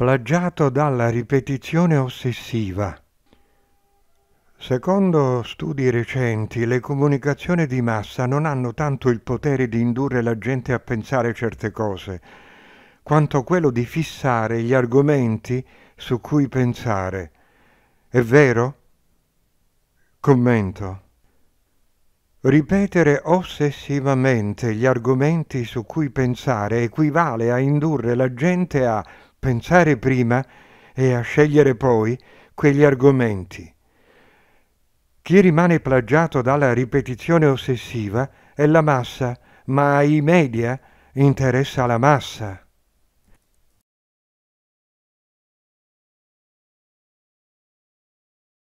plagiato dalla ripetizione ossessiva. Secondo studi recenti, le comunicazioni di massa non hanno tanto il potere di indurre la gente a pensare certe cose, quanto quello di fissare gli argomenti su cui pensare. È vero? Commento. Ripetere ossessivamente gli argomenti su cui pensare equivale a indurre la gente a pensare prima e a scegliere poi quegli argomenti. Chi rimane plagiato dalla ripetizione ossessiva è la massa, ma ai media interessa la massa.